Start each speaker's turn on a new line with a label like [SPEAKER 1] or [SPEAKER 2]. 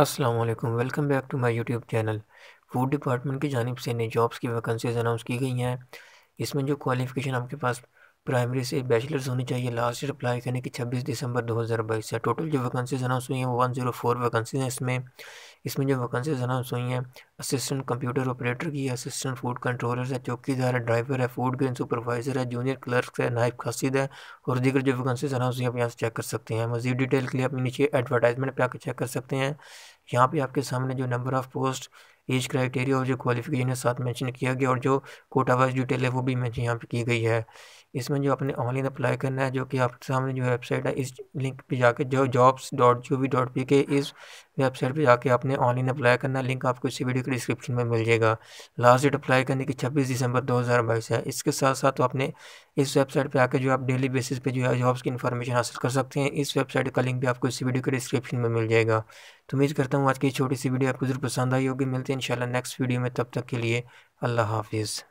[SPEAKER 1] Aslam welcome back to my YouTube channel food department की जानब से नई जॉब्स की वैकेंसीज अनाउंस की गई हैं इसमें जो क्वालिफ़िकेशन आपके पास प्राइमरी से बैचलर्स होनी चाहिए लास्ट ईयर अप्लाई करने की 26 दिसंबर 2022 है टोटल जो वैकेंसीज अनाउंस हुई हैं वो 104 वैकेंसीज हैं इसमें इसमें जो वैकेंसीज अनाउंस हुई हैं असिस्टेंट कंप्यूटर ऑपरेटर की असिस्टेंट फूड कंट्रोलर है चौकीदार है ड्राइवर है फूड ग्रेन सुपरवाइजर है जूनियर क्लर्क है नायब खासिद है और दीगर जो वैकेंसीज अनाउंस हुई आप यहाँ से चेक कर सकते हैं मजीद डिटेल के लिए आप नीचे एडवर्टाइजमेंट पर आकर चेक कर सकते हैं यहाँ पर आपके सामने जो number of post age criteria और जो क्वालिफिकेशन है साथ मैंशन किया गया और जो कोटा वाइज डिटेल है वो भी मैं यहाँ पर की गई है इसमें जो आपने ऑनलाइन अप्लाई करना है जो कि आपके सामने जो वेबसाइट है इस लिंक पे जाकर जो jobs dot G O V dot P K इस वेबसाइट पर जाके आपने ऑनलाइन अप्लाई करना लिंक आपको इसी वीडियो के डिस्क्रिप्शन में मिल जाएगा लास्ट डेट अप्लाई करने की छब्बीस दिसंबर दो हज़ार बाईस है इसके साथ साथ तो आपने इस वेबसाइट पर आकर जो आप डेली बेसिस पे जो है जॉब्स की इन्फॉर्मेशन हासिल कर सकते हैं इस वेबसाइट का लिंक भी आपको इसी वीडियो के डिस्क्रिप्शन में मिल जाएगा तो उम्मीद करता हूँ आज की छोटी सी वीडियो आपको जरूर पसंद आई होगी मिलते हैं इंशाल्लाह नेक्स्ट वीडियो में तब तक के लिए अल्लाह हाफिज़